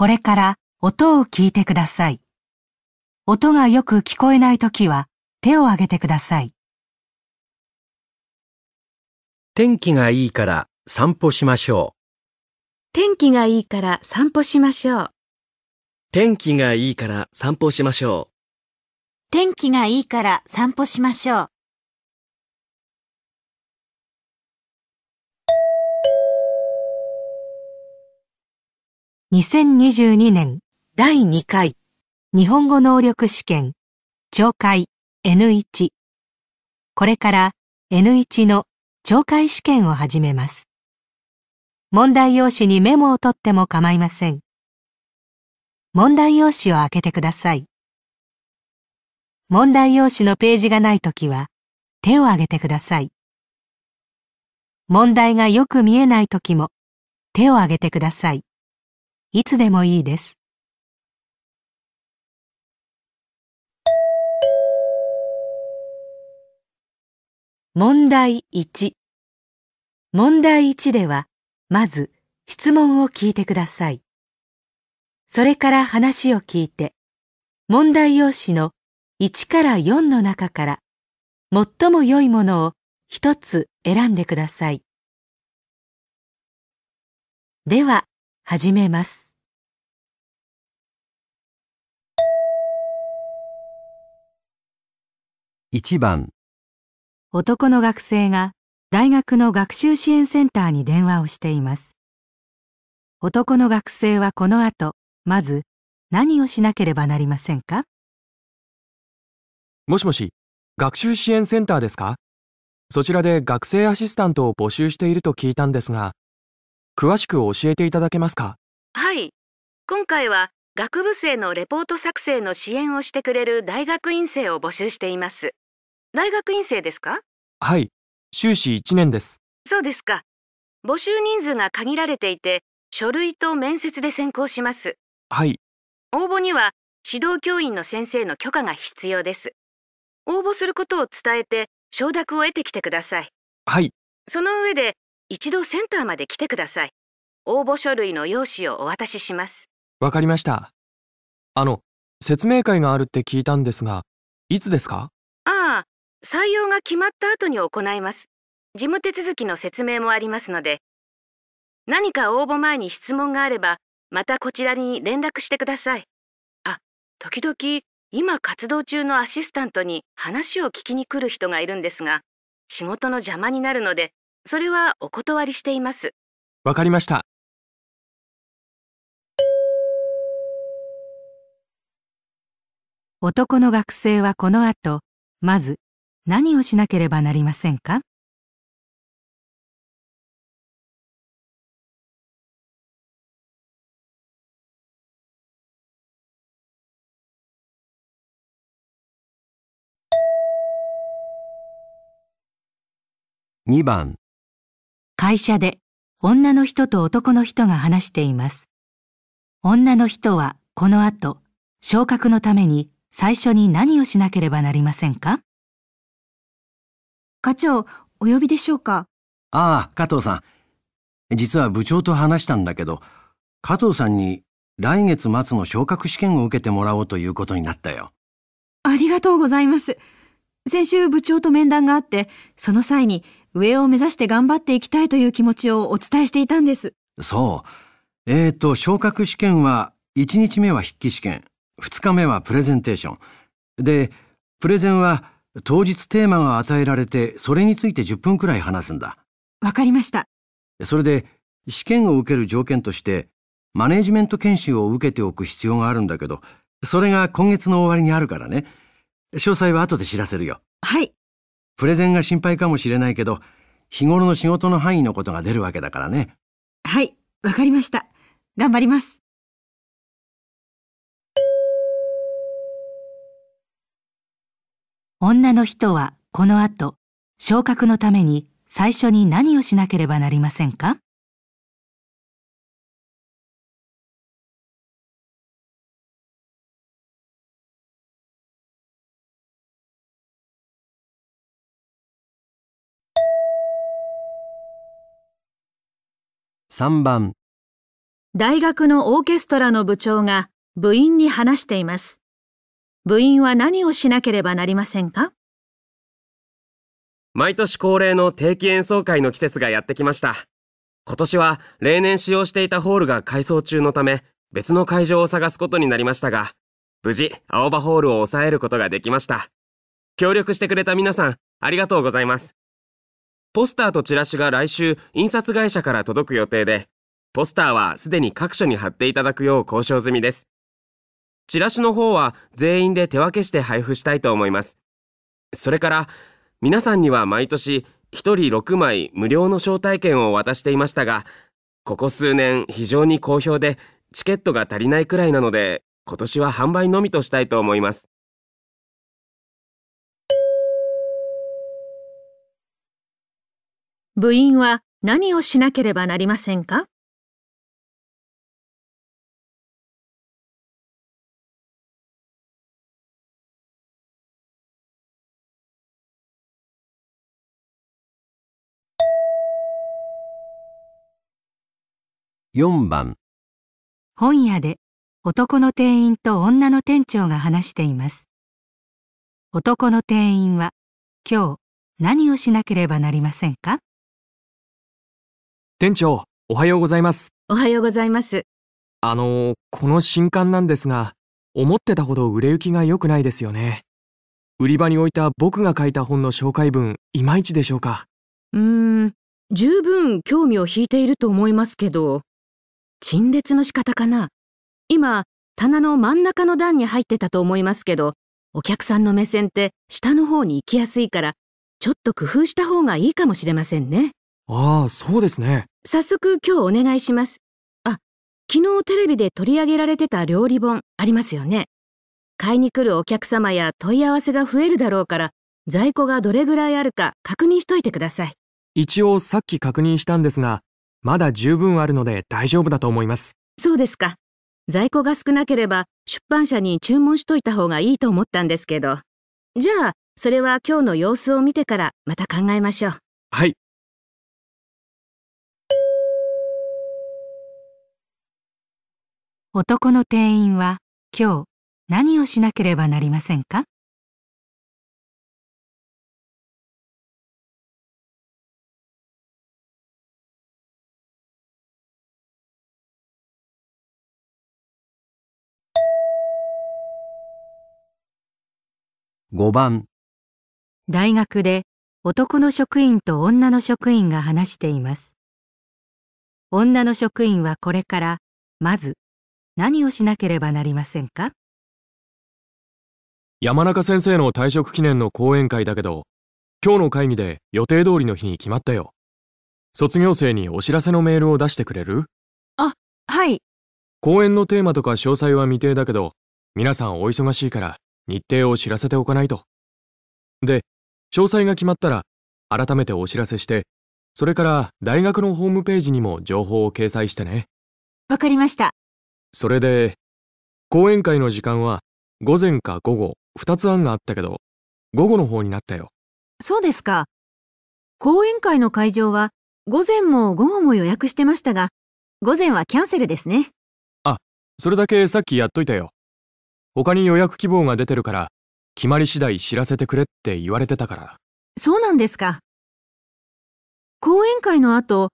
これから音を聞いてください。音がよく聞こえないときは手を挙げてください。天気がいいから散歩しましょう。天気がいいから散歩しましょう。天気がいいから散歩しましょう。天気がいいから散歩しましょう。2022年第2回日本語能力試験懲戒 N1 これから N1 の懲戒試験を始めます。問題用紙にメモを取っても構いません。問題用紙を開けてください。問題用紙のページがないときは手を挙げてください。問題がよく見えないときも手を挙げてください。いつでもいいです。問題1。問題1では、まず質問を聞いてください。それから話を聞いて、問題用紙の1から4の中から、最も良いものを一つ選んでください。では、始めます1番男の学生が大学の学習支援センターに電話をしています男の学生はこの後まず何をしなければなりませんかもしもし学習支援センターですかそちらで学生アシスタントを募集していると聞いたんですが詳しく教えていただけますかはい今回は学部生のレポート作成の支援をしてくれる大学院生を募集しています大学院生ですかはい修士1年ですそうですか募集人数が限られていて書類と面接で選考しますはい応募には指導教員の先生の許可が必要です応募することを伝えて承諾を得てきてくださいはいその上で一度センターまで来てください。応募書類の用紙をお渡しします。わかりました。あの、説明会があるって聞いたんですが、いつですかああ、採用が決まった後に行います。事務手続きの説明もありますので、何か応募前に質問があれば、またこちらに連絡してください。あ、時々、今活動中のアシスタントに話を聞きに来る人がいるんですが、仕事の邪魔になるので、それはお断りしています。わかりました。男の学生はこの後、まず何をしなければなりませんか2番会社で女の人と男の人が話しています。女の人はこの後、昇格のために最初に何をしなければなりませんか課長、お呼びでしょうかああ、加藤さん。実は部長と話したんだけど、加藤さんに来月末の昇格試験を受けてもらおうということになったよ。ありがとうございます。先週部長と面談があって、その際に上を目指して頑張っていきたいという気持ちをお伝えしていたんです。そう。えっ、ー、と、昇格試験は、1日目は筆記試験、2日目はプレゼンテーション。で、プレゼンは当日テーマが与えられて、それについて10分くらい話すんだ。わかりました。それで、試験を受ける条件として、マネージメント研修を受けておく必要があるんだけど、それが今月の終わりにあるからね。詳細は後で知らせるよ。はい。プレゼンが心配かもしれないけど、日頃の仕事の範囲のことが出るわけだからね。はい、わかりました。頑張ります。女の人はこの後、昇格のために最初に何をしなければなりませんか3番大学のオーケストラの部長が部員に話しています。部員は何をしなければなりませんか毎年恒例の定期演奏会の季節がやってきました。今年は例年使用していたホールが改装中のため別の会場を探すことになりましたが、無事青葉ホールを抑えることができました。協力してくれた皆さんありがとうございます。ポスターとチラシが来週印刷会社から届く予定で、ポスターはすでに各所に貼っていただくよう交渉済みです。チラシの方は全員で手分けして配布したいと思います。それから、皆さんには毎年1人6枚無料の招待券を渡していましたが、ここ数年非常に好評で、チケットが足りないくらいなので、今年は販売のみとしたいと思います。部員は何をしなければなりませんか4番本屋で男の店員と女の店長が話しています男の店員は今日何をしなければなりませんか店長、おはようございます。おはようございます。あの、この新刊なんですが、思ってたほど売れ行きが良くないですよね。売り場に置いた僕が書いた本の紹介文、いまいちでしょうか。うーん、十分興味を引いていると思いますけど、陳列の仕方かな。今、棚の真ん中の段に入ってたと思いますけど、お客さんの目線って下の方に行きやすいから、ちょっと工夫した方がいいかもしれませんね。ああ、そうですね。早速今日お願いします。あ、昨日テレビで取り上げられてた料理本ありますよね。買いに来るお客様や問い合わせが増えるだろうから、在庫がどれぐらいあるか確認しといてください。一応さっき確認したんですが、まだ十分あるので大丈夫だと思います。そうですか。在庫が少なければ出版社に注文しといた方がいいと思ったんですけど。じゃあ、それは今日の様子を見てからまた考えましょう。はい。男の店員は今日何をしなければなりませんか5番大学で男の職員と女の職員が話しています女の職員はこれからまず何をしなければなりませんか山中先生の退職記念の講演会だけど今日の会議で予定通りの日に決まったよ卒業生にお知らせのメールを出してくれるあはい講演のテーマとか詳細は未定だけど皆さんお忙しいから日程を知らせておかないとで詳細が決まったら改めてお知らせしてそれから大学のホームページにも情報を掲載してねわかりましたそれで講演会の時間は午前か午後2つ案があったけど午後の方になったよそうですか講演会の会場は午前も午後も予約してましたが午前はキャンセルですねあそれだけさっきやっといたよ他に予約希望が出てるから決まり次第知らせてくれって言われてたからそうなんですか講演会の後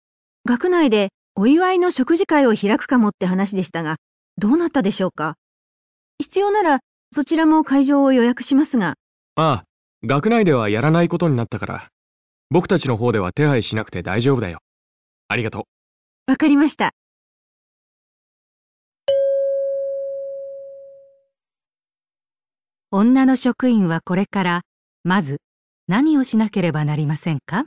学内でお祝いの食事会を開くかもって話でしたがどうなったでしょうか必要ならそちらも会場を予約しますがああ学内ではやらないことになったから僕たちの方では手配しなくて大丈夫だよありがとうわかりました女の職員はこれからまず何をしなければなりませんか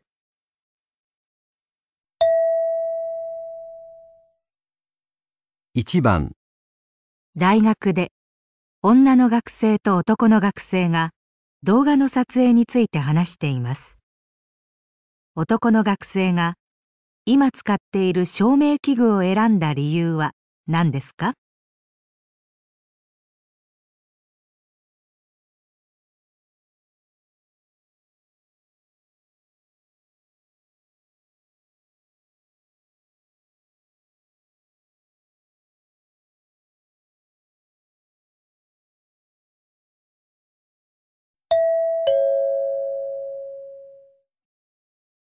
1番大学で女の学生と男の学生が動画の撮影について話しています男の学生が今使っている照明器具を選んだ理由は何ですか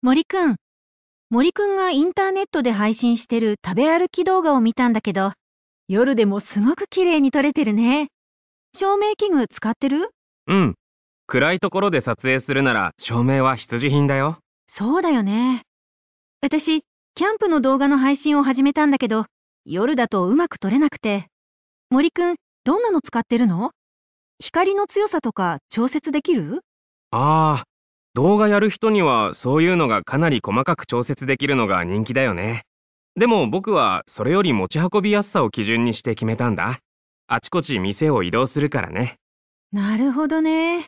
森くん。森くんがインターネットで配信してる食べ歩き動画を見たんだけど、夜でもすごく綺麗に撮れてるね。照明器具使ってるうん。暗いところで撮影するなら照明は必需品だよ。そうだよね。私、キャンプの動画の配信を始めたんだけど、夜だとうまく撮れなくて。森くん、どんなの使ってるの光の強さとか調節できるああ、動画やる人にはそういうのがかなり細かく調節できるのが人気だよね。でも僕はそれより持ち運びやすさを基準にして決めたんだ。あちこち店を移動するからね。なるほどね。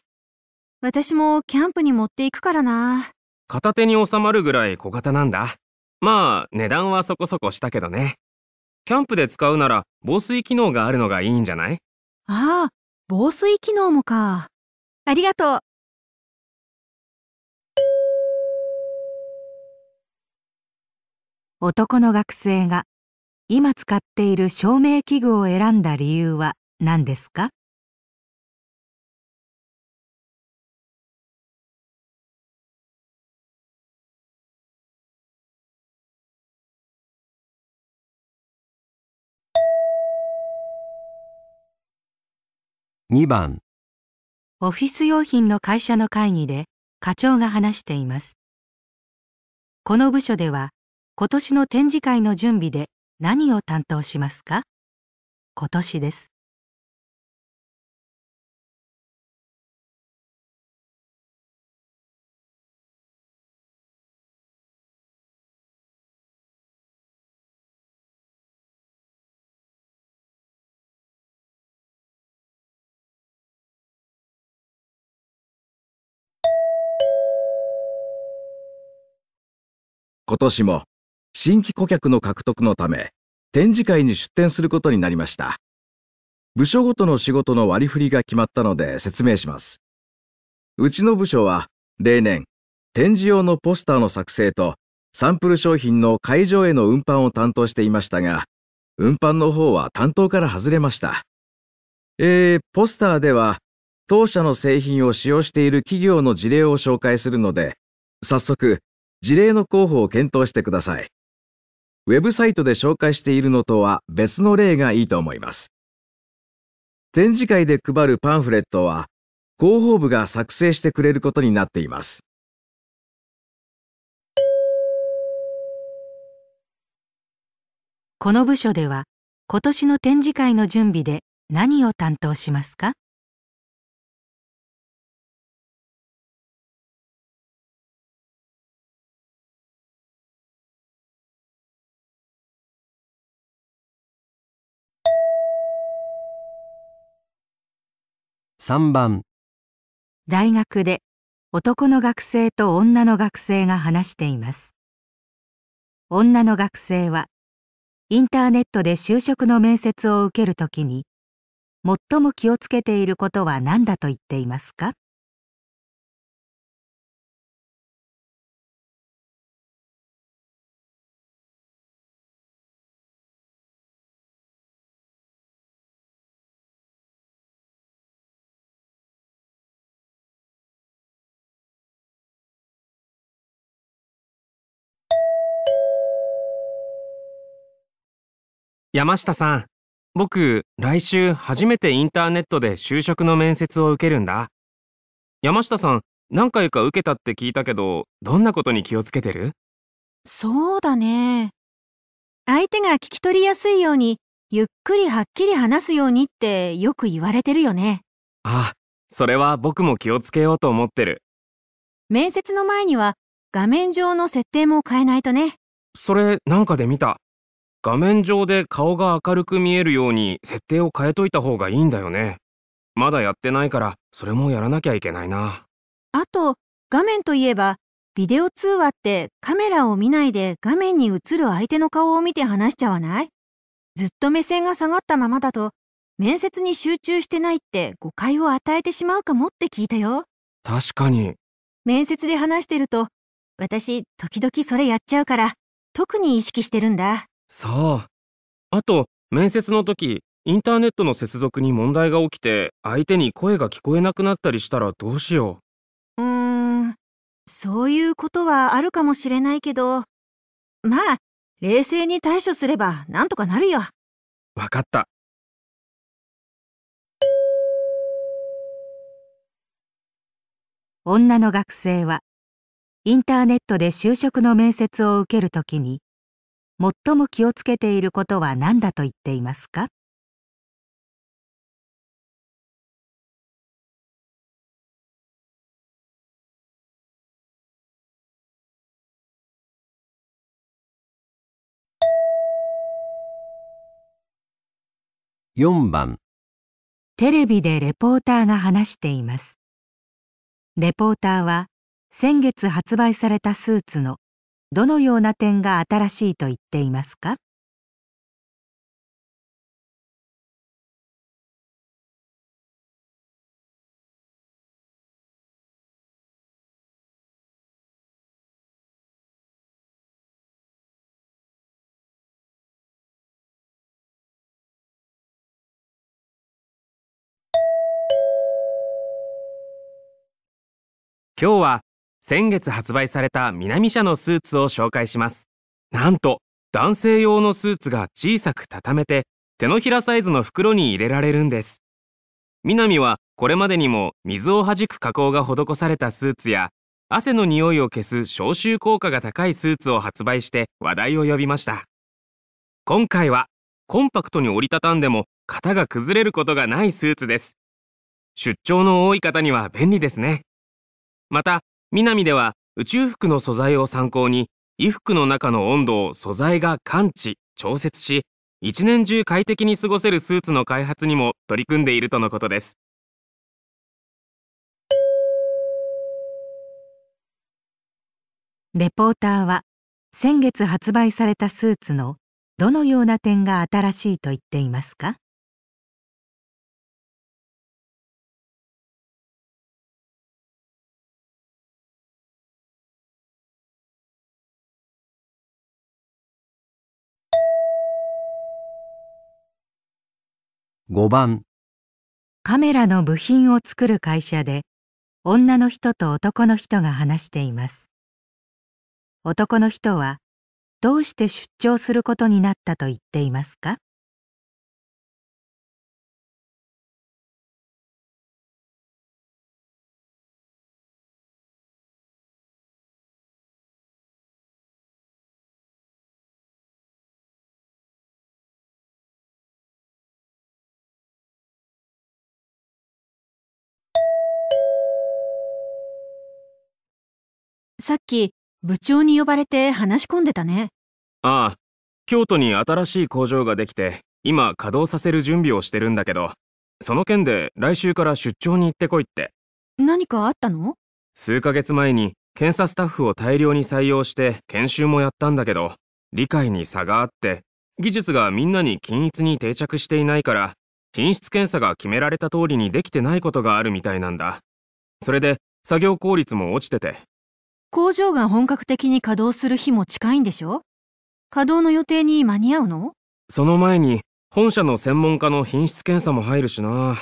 私もキャンプに持っていくからな。片手に収まるぐらい小型なんだ。まあ値段はそこそこしたけどね。キャンプで使うなら防水機能があるのがいいんじゃないああ、防水機能もか。ありがとう。男の学生が今使っている照明器具を選んだ理由は何ですか2番オフィス用品の会社の会議で課長が話していますこの部署では今年の展示会の準備で何を担当しますか今年です今年も新規顧客の獲得のため展示会に出展することになりました。部署ごとの仕事の割り振りが決まったので説明します。うちの部署は例年展示用のポスターの作成とサンプル商品の会場への運搬を担当していましたが運搬の方は担当から外れました。えー、ポスターでは当社の製品を使用している企業の事例を紹介するので早速事例の候補を検討してください。ウェブサイトで紹介しているのとは別の例がいいと思います。展示会で配るパンフレットは広報部が作成してくれることになっています。この部署では今年の展示会の準備で何を担当しますか3番大学で男の学生と女の学生が話しています女の学生はインターネットで就職の面接を受けるときに最も気をつけていることは何だと言っていますか山下さん、僕、来週初めてインターネットで就職の面接を受けるんだ。山下さん、何回か受けたって聞いたけど、どんなことに気をつけてるそうだね。相手が聞き取りやすいように、ゆっくりはっきり話すようにってよく言われてるよね。あ、それは僕も気をつけようと思ってる。面接の前には、画面上の設定も変えないとね。それ、なんかで見た。画面上で顔が明るく見えるように設定を変えといた方がいいんだよねまだやってないからそれもやらなきゃいけないなあと画面といえばビデオ通話ってカメラを見ないで画面に映る相手の顔を見て話しちゃわないずっと目線が下がったままだと面接に集中してないって誤解を与えてしまうかもって聞いたよ確かに面接で話してると私時々それやっちゃうから特に意識してるんだそうあと面接の時インターネットの接続に問題が起きて相手に声が聞こえなくなったりしたらどうしよううーんそういうことはあるかもしれないけどまあ冷静に対処すればなんとかなるよわかった女の学生はインターネットで就職の面接を受けるときに最も気をつけていることは何だと言っていますか4番テレビでレポーターが話していますレポーターは先月発売されたスーツのどのような点が新しいと言っていますか今日は先月発売された南社のスーツを紹介します。なんと、男性用のスーツが小さく畳めて、手のひらサイズの袋に入れられるんです。南はこれまでにも水をはじく加工が施されたスーツや、汗の匂いを消す消臭効果が高いスーツを発売して話題を呼びました。今回は、コンパクトに折りたたんでも型が崩れることがないスーツです。出張の多い方には便利ですね。また、南では宇宙服の素材を参考に衣服の中の温度を素材が感知調節し一年中快適に過ごせるスーツの開発にも取り組んでいるとのことですレポーターは先月発売されたスーツのどのような点が新しいと言っていますか5番カメラの部品を作る会社で女の人と男の人が話しています男の人はどうして出張することになったと言っていますかさっき部長に呼ばれて話し込んでたね。ああ、京都に新しい工場ができて、今稼働させる準備をしてるんだけど、その件で来週から出張に行ってこいって。何かあったの数ヶ月前に検査スタッフを大量に採用して研修もやったんだけど、理解に差があって、技術がみんなに均一に定着していないから、品質検査が決められた通りにできてないことがあるみたいなんだ。それで作業効率も落ちてて工場が本格的に稼働する日も近いんでしょ稼働の予定に間に合うのその前に本社の専門家の品質検査も入るしな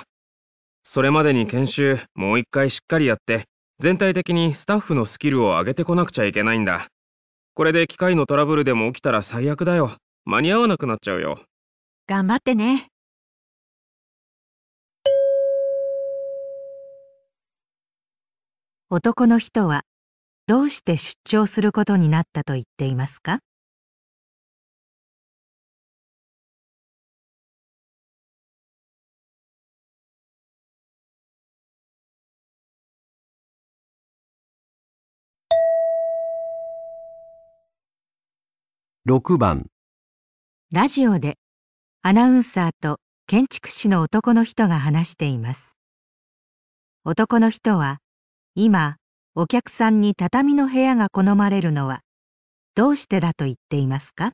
それまでに研修もう一回しっかりやって全体的にスタッフのスキルを上げてこなくちゃいけないんだこれで機械のトラブルでも起きたら最悪だよ間に合わなくなっちゃうよ頑張ってね男の人はどうして出張することになったと言っていますか6番ラジオでアナウンサーと建築士の男の人が話しています男の人は今お客さんに畳の部屋が好まれるのはどうしてだと言っていますか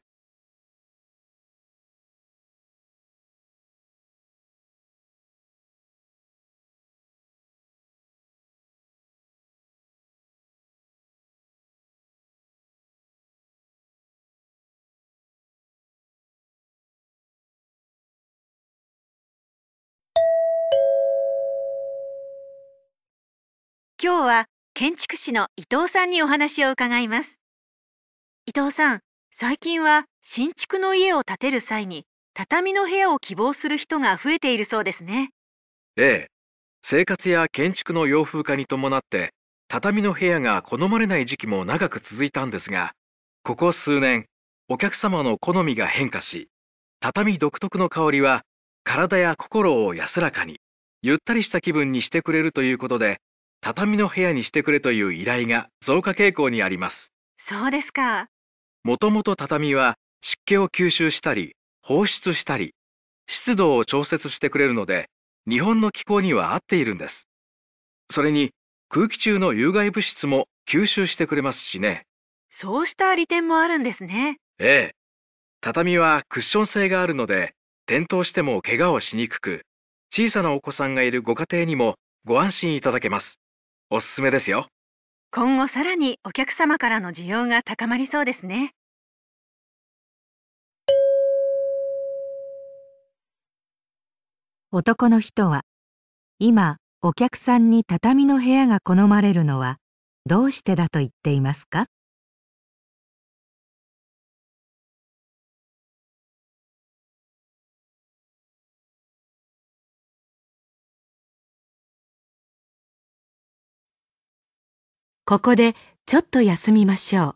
今日は建築士の伊藤さんにお話を伺います伊藤さん最近は新築の家を建てる際に畳の部屋を希望する人が増えているそうですねええ生活や建築の洋風化に伴って畳の部屋が好まれない時期も長く続いたんですがここ数年お客様の好みが変化し畳独特の香りは体や心を安らかにゆったりした気分にしてくれるということで畳の部屋にしてくれという依頼が増加傾向にありますそうですかもともと畳は湿気を吸収したり放出したり湿度を調節してくれるので日本の気候には合っているんですそれに空気中の有害物質も吸収してくれますしねそうした利点もあるんですねええ畳はクッション性があるので転倒しても怪我をしにくく小さなお子さんがいるご家庭にもご安心いただけますおすすめですよ今後さらにお客様からの需要が高まりそうですね男の人は今お客さんに畳の部屋が好まれるのはどうしてだと言っていますかここでちょっと休みましょう。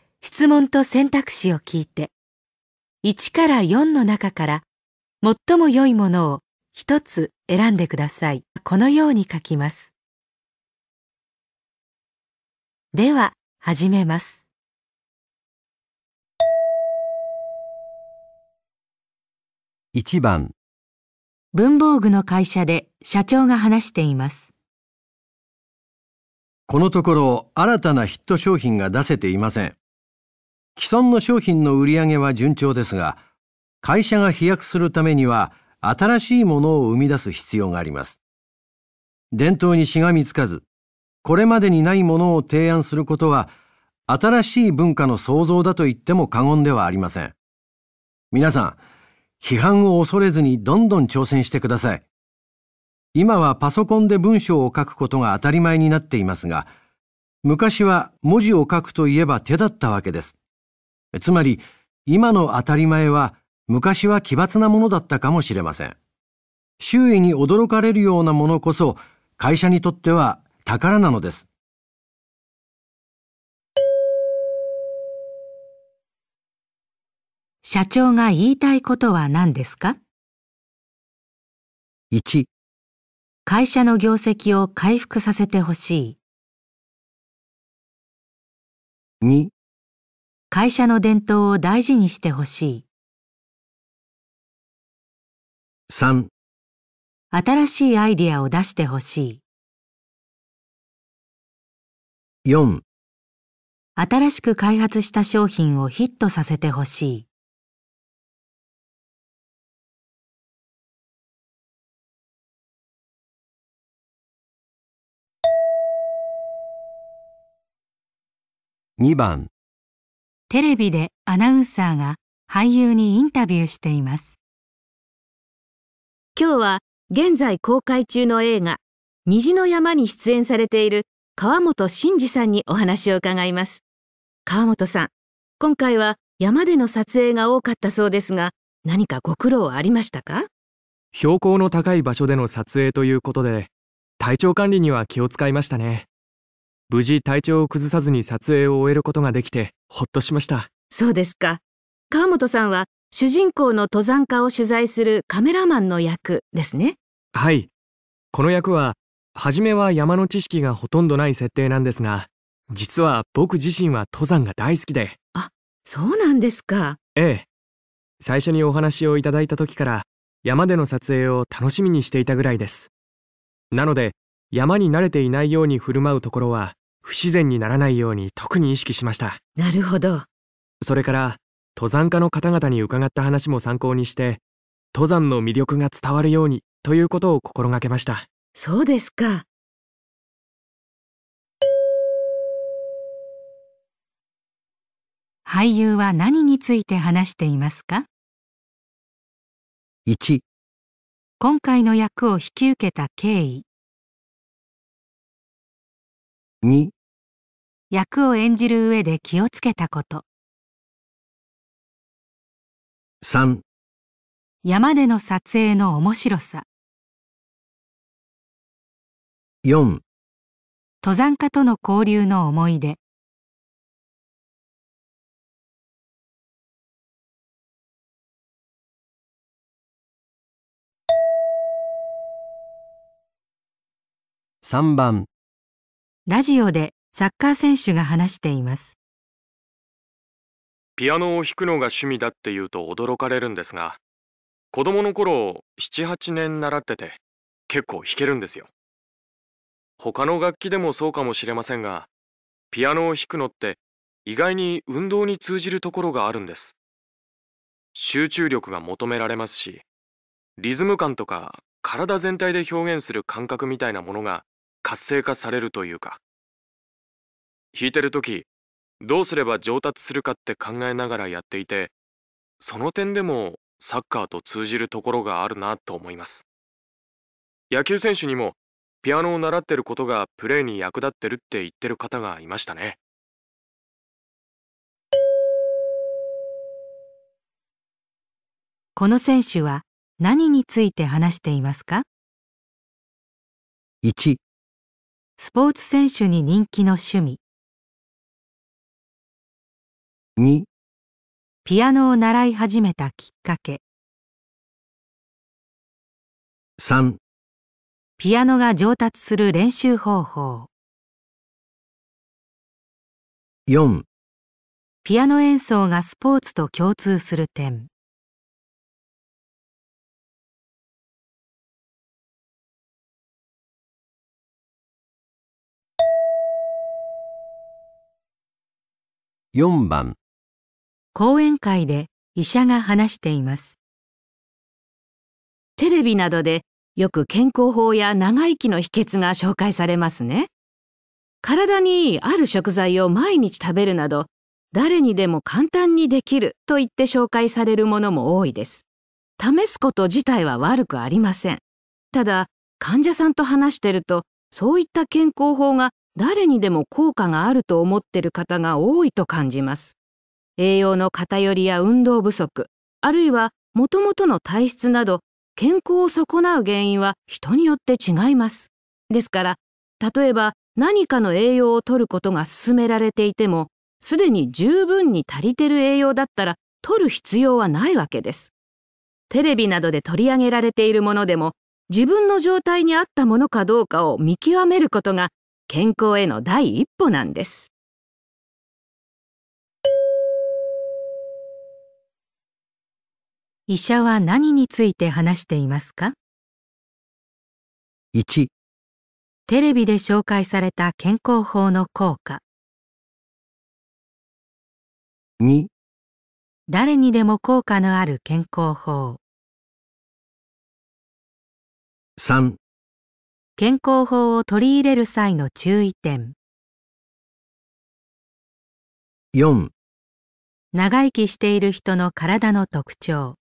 質問と選択肢を聞いて、1から4の中から最も良いものを一つ選んでください。このように書きます。では、始めます。1番文房具の会社で社長が話しています。このところ新たなヒット商品が出せていません。既存の商品の売り上げは順調ですが、会社が飛躍するためには新しいものを生み出す必要があります。伝統にしがみつかず、これまでにないものを提案することは、新しい文化の創造だと言っても過言ではありません。皆さん、批判を恐れずにどんどん挑戦してください。今はパソコンで文章を書くことが当たり前になっていますが、昔は文字を書くといえば手だったわけです。つまり、今の当たり前は昔は奇抜なものだったかもしれません。周囲に驚かれるようなものこそ会社にとっては宝なのです。社長が言いたいことは何ですか ?1 会社の業績を回復させてほしい2会社の伝統を大事にしてほしい。三、新しいアイディアを出してほしい。四、新しく開発した商品をヒットさせてほしい。2番テレビでアナウンサーが俳優にインタビューしています今日は現在公開中の映画虹の山に出演されている川本真嗣さんにお話を伺います川本さん今回は山での撮影が多かったそうですが何かご苦労ありましたか標高の高い場所での撮影ということで体調管理には気を使いましたね無事体調を崩さずに撮影を終えることができてほっとしましたそうですか川本さんは主人公の登山家を取材するカメラマンの役ですねはいこの役は初めは山の知識がほとんどない設定なんですが実は僕自身は登山が大好きであそうなんですかええ最初にお話をいただいた時から山での撮影を楽しみにしていたぐらいですなので山に慣れていないように振る舞うところは不自然にならないように特に意識しましたなるほどそれから登山家の方々に伺った話も参考にして登山の魅力が伝わるようにということを心がけましたそうですか俳優は何について話していますか 1, 今回の役を引き受けた経緯2役を演じる上で気をつけたこと3山での撮影の面白さ4登山家との交流の思い出3番ラジオでサッカー選手が話していますピアノを弾くのが趣味だって言うと驚かれるんですが子供の頃78年習ってて結構弾けるんですよ他の楽器でもそうかもしれませんがピアノを弾くのって意外に運動に通じるところがあるんです集中力が求められますしリズム感とか体全体で表現する感覚みたいなものが活性化されるというか弾いてる時どうすれば上達するかって考えながらやっていてその点でもサッカーと通じるところがあるなと思います野球選手にもピアノを習ってることがプレーに役立ってるって言ってる方がいましたねこの選手は何について話していますかスポーツ選手に人気の趣味2ピアノを習い始めたきっかけ3ピアノが上達する練習方法4ピアノ演奏がスポーツと共通する点4番講演会で医者が話していますテレビなどでよく健康法や長生きの秘訣が紹介されますね体にいいある食材を毎日食べるなど誰にでも簡単にできると言って紹介されるものも多いです試すこと自体は悪くありませんただ患者さんと話してるとそういった健康法が誰にでも効果があると思ってる方が多いと感じます。栄養の偏りや運動不足、あるいはもともとの体質など、健康を損なう原因は人によって違います。ですから、例えば何かの栄養を取ることが勧められていても、すでに十分に足りてる栄養だったら取る必要はないわけです。テレビなどで取り上げられているものでも、自分の状態に合ったものかどうかを見極めることが健康への第一歩なんです。医者は何について話していますか ?1 テレビで紹介された健康法の効果2誰にでも効果のある健康法3健康法を取り入れる際の注意点4長生きしている人の体の特徴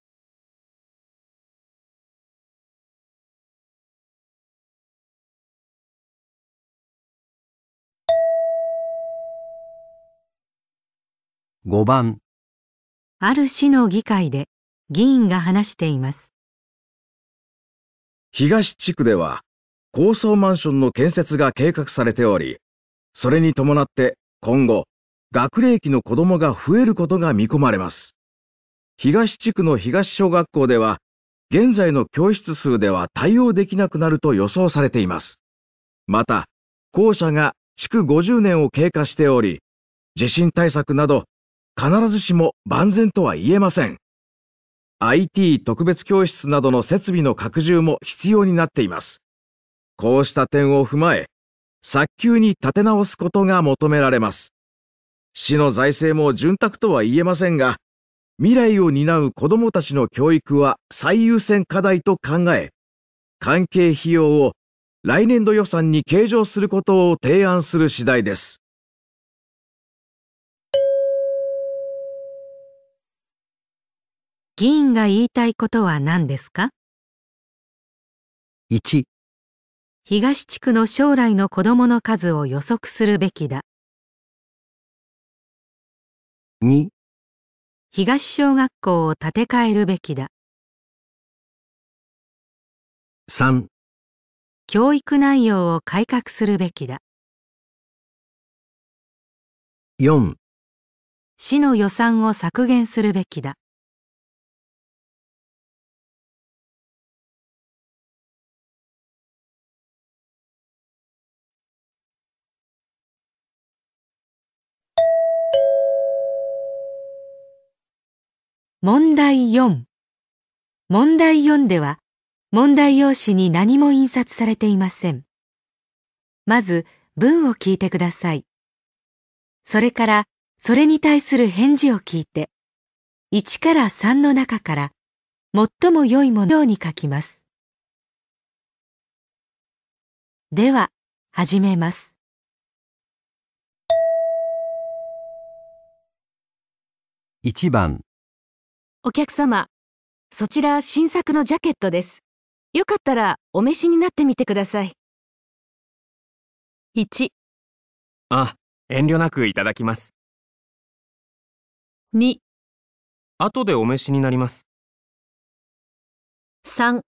5番ある市の議会で議員が話しています東地区では高層マンションの建設が計画されており、それに伴って今後、学齢期の子供が増えることが見込まれます。東地区の東小学校では、現在の教室数では対応できなくなると予想されています。また、校舎が築50年を経過しており、地震対策など、必ずしも万全とは言えません。IT 特別教室などの設備の拡充も必要になっています。こうした点を踏まえ、早急に立て直すことが求められます。市の財政も潤沢とは言えませんが、未来を担う子供たちの教育は最優先課題と考え、関係費用を来年度予算に計上することを提案する次第です。議員が言いたいことは何ですか1東地区の将来の子どもの数を予測するべきだ2東小学校を建て替えるべきだ3教育内容を改革するべきだ4市の予算を削減するべきだ問題4。問題4では、問題用紙に何も印刷されていません。まず、文を聞いてください。それから、それに対する返事を聞いて、1から3の中から、最も良いものに書きます。では、始めます。1番お客様、そちら新作のジャケットです。よかったらお召しになってみてください。1あ、遠慮なくいただきます。2後でお召しになります。3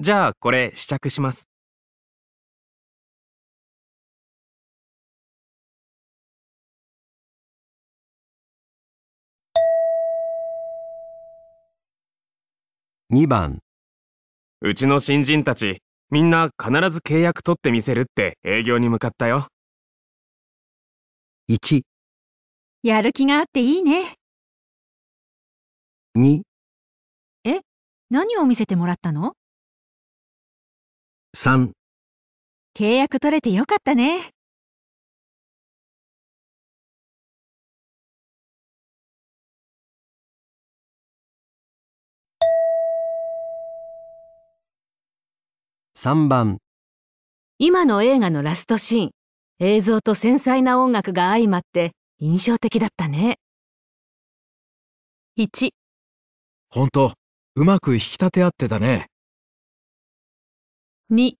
じゃあこれ試着します。2番うちの新人たちみんな必ず契約取ってみせるって営業に向かったよ1やる気があっていいね2え何を見せてもらったの3契約取れてよかったね3番今の映画のラストシーン映像と繊細な音楽が相まって印象的だったね1本当うまく引き立て合ってたね2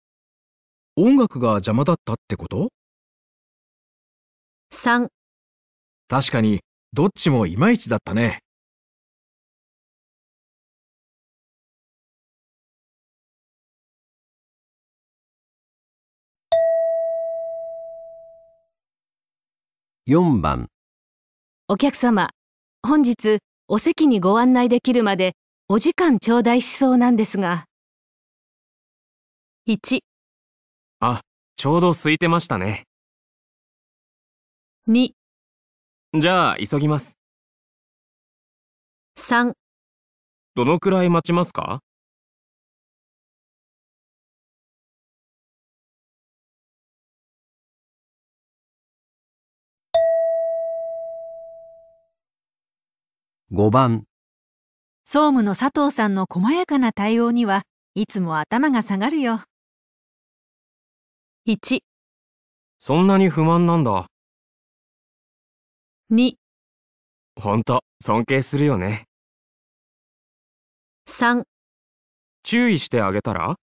音楽が邪魔だったってこと3確かにどっちもいまいちだったね4番お客様本日お席にご案内できるまでお時間頂戴しそうなんですが1あちょうど空いてましたね2じゃあ急ぎます3どのくらい待ちますか5番総務の佐藤さんの細やかな対応にはいつも頭が下がるよ1そんなに不満なんだ2ほんと尊敬するよね3注意してあげたら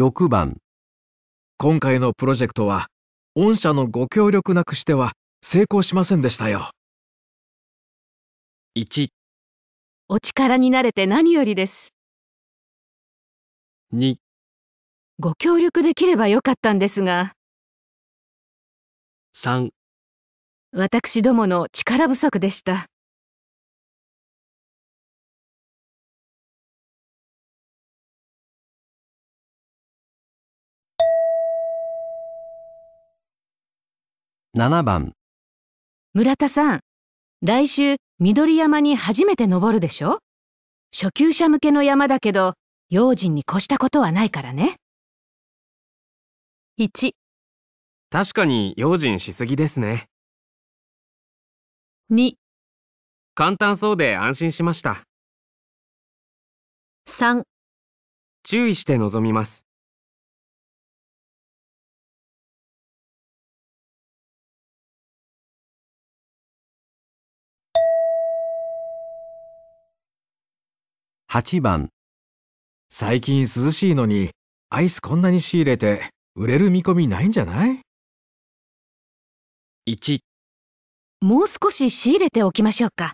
6番今回のプロジェクトは御社のご協力なくしては成功しませんでしたよ1お力になれて何よりです2ご協力できればよかったんですが3私どもの力不足でした7番村田さん、来週緑山に初めて登るでしょ初級者向けの山だけど、用心に越したことはないからね。1、確かに用心しすぎですね。2、簡単そうで安心しました。3、注意して臨みます。8番最近涼しいのにアイスこんなに仕入れて売れる見込みないんじゃない ?1 もう少し仕入れておきましょうか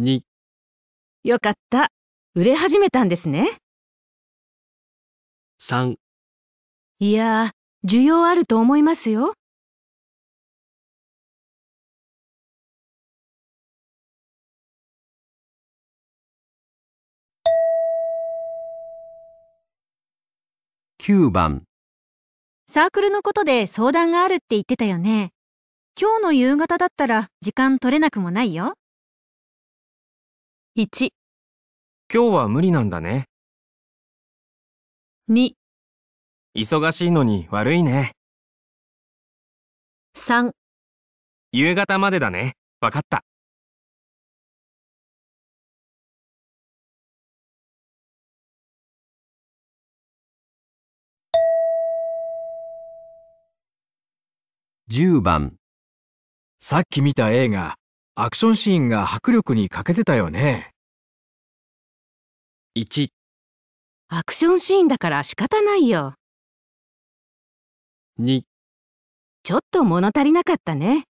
2よかった売れ始めたんですね3いや需要あると思いますよ9番サークルのことで相談があるって言ってたよね。今日の夕方だったら時間取れなくもないよ。1今日は無理なんだね。2忙しいのに悪いね。3夕方までだね。わかった。10番さっき見た映画、アクションシーンが迫力に欠けてたよね。1アクションシーンだから仕方ないよ。2ちょっと物足りなかったね。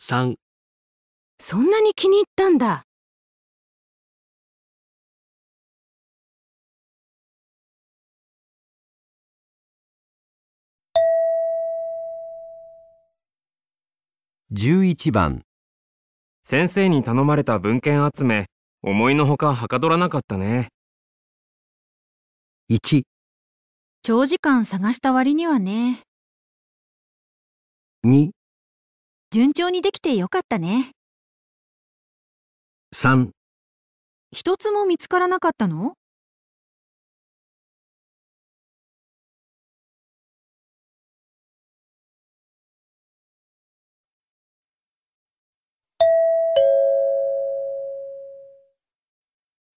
3そんなに気に入ったんだ。11番先生に頼まれた文献集め思いのほかはかどらなかったね 1, 長時間探した割にはね2順調にできてよかったね3一つも見つからなかったの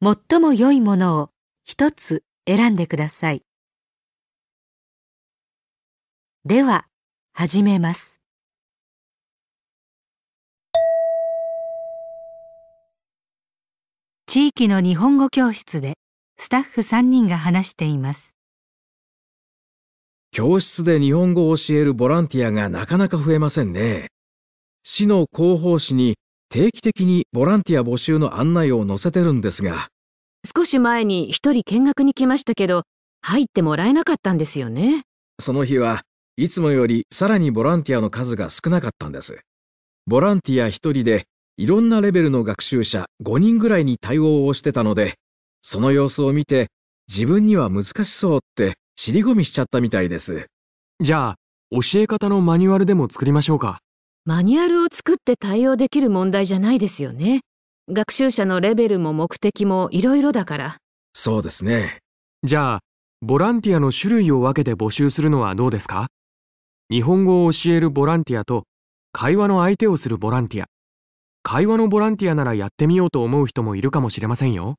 最も良いものを一つ選んでください。では、始めます。地域の日本語教室でスタッフ三人が話しています。教室で日本語を教えるボランティアがなかなか増えませんね。市の広報誌に定期的にボランティア募集の案内を載せてるんですが少し前に一人見学に来ましたけど入ってもらえなかったんですよねその日はいつもよりさらにボランティアの数が少なかったんですボランティア一人でいろんなレベルの学習者5人ぐらいに対応をしてたのでその様子を見て自分には難しそうって尻込みしちゃったみたいですじゃあ教え方のマニュアルでも作りましょうかマニュアルを作って対応できる問題じゃないですよね。学習者のレベルも目的もいろいろだから。そうですね。じゃあ、ボランティアの種類を分けて募集するのはどうですか日本語を教えるボランティアと、会話の相手をするボランティア。会話のボランティアならやってみようと思う人もいるかもしれませんよ。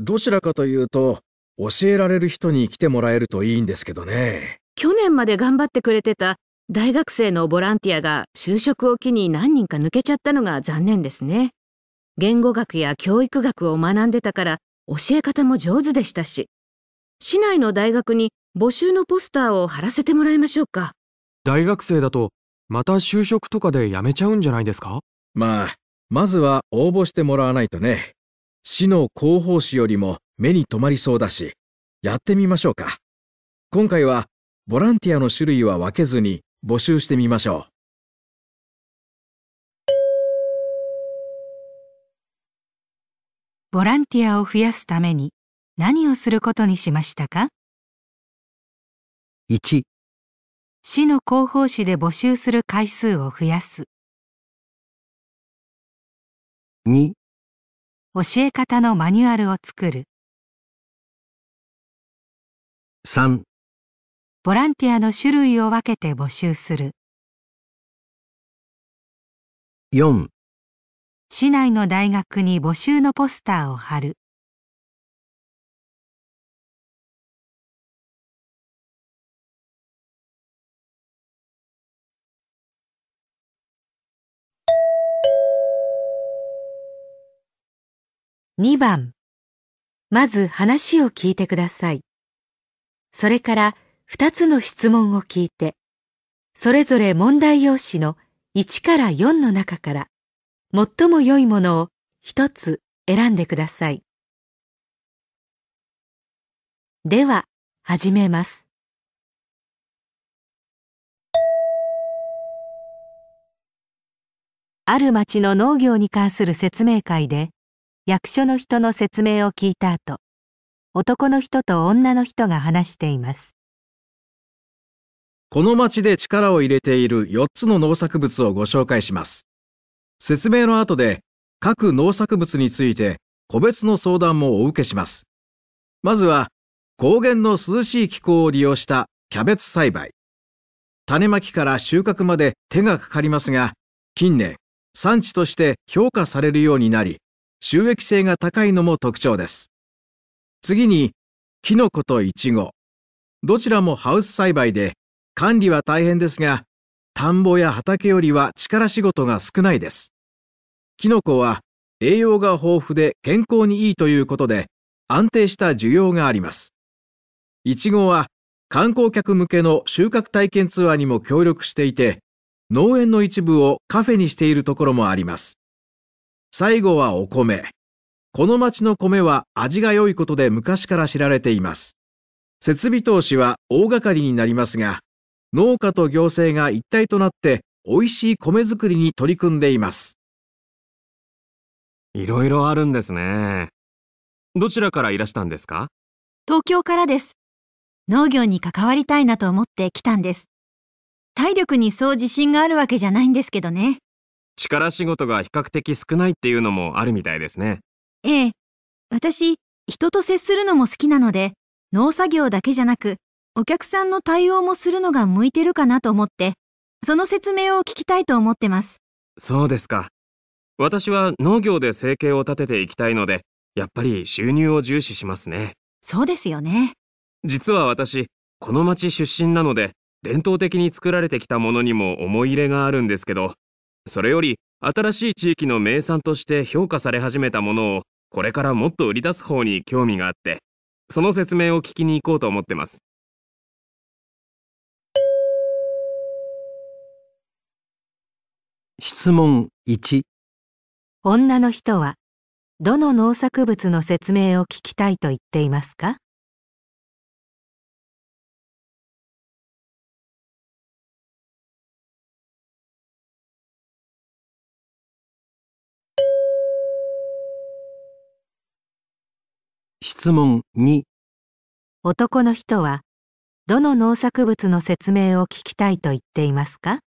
どちらかというと、教えられる人に来てもらえるといいんですけどね。去年まで頑張ってくれてた大学生のボランティアが就職を機に何人か抜けちゃったのが残念ですね。言語学や教育学を学んでたから教え方も上手でしたし。市内の大学に募集のポスターを貼らせてもらいましょうか。大学生だとまた就職とかで辞めちゃうんじゃないですかまあ、まずは応募してもらわないとね。市の広報誌よりも目に留まりそうだし、やってみましょうか。今回はボランティアの種類は分けずに募集してみましょう。ボランティアを増やすために何をすることにしましたか 1, 市の広報誌で募集する回数を増やす 2, 2教え方のマニュアルを作る3ボランティアの種類を分けて募集する4市内の大学に募集のポスターを貼る2番まず話を聞いてくださいそれから二つの質問を聞いて、それぞれ問題用紙の1から4の中から、最も良いものを一つ選んでください。では、始めます。ある町の農業に関する説明会で、役所の人の説明を聞いた後、男の人と女の人が話しています。この町で力を入れている4つの農作物をご紹介します。説明の後で各農作物について個別の相談もお受けします。まずは高原の涼しい気候を利用したキャベツ栽培。種まきから収穫まで手がかかりますが、近年産地として評価されるようになり、収益性が高いのも特徴です。次に、キノコとイチゴ。どちらもハウス栽培で管理は大変ですが、田んぼや畑よりは力仕事が少ないです。キノコは栄養が豊富で健康にいいということで、安定した需要があります。イチゴは観光客向けの収穫体験ツアーにも協力していて、農園の一部をカフェにしているところもあります。最後はお米。この町の米は味が良いことで昔から知られています。設備投資は大掛かりになりますが、農家と行政が一体となって美味しい米作りに取り組んでいます。いろいろあるんですね。どちらからいらしたんですか東京からです。農業に関わりたいなと思って来たんです。体力にそう自信があるわけじゃないんですけどね。力仕事が比較的少ないっていうのもあるみたいですね。ええ。私、人と接するのも好きなので、農作業だけじゃなく、お客さんの対応もするのが向いてるかなと思って、その説明を聞きたいと思ってます。そうですか。私は農業で生計を立てていきたいので、やっぱり収入を重視しますね。そうですよね。実は私、この町出身なので、伝統的に作られてきたものにも思い入れがあるんですけど、それより新しい地域の名産として評価され始めたものをこれからもっと売り出す方に興味があってその説明を聞きに行こうと思ってます質問1女の人はどの農作物の説明を聞きたいと言っていますか質問2男の人はどの農作物の説明を聞きたいと言っていますか